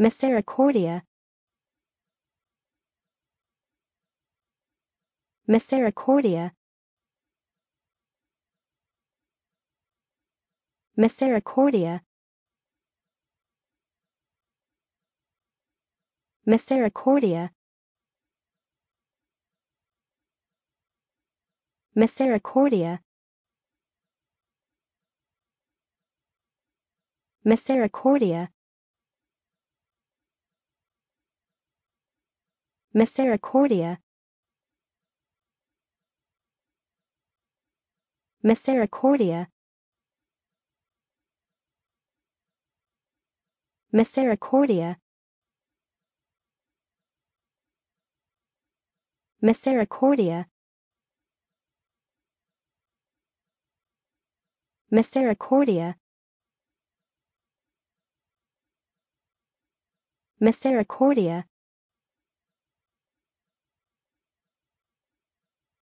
Misericordia Misericordia Misericordia Misericordia Misericordia Misericordia Misericordia Misericordia Misericordia Misericordia Misericordia Misericordia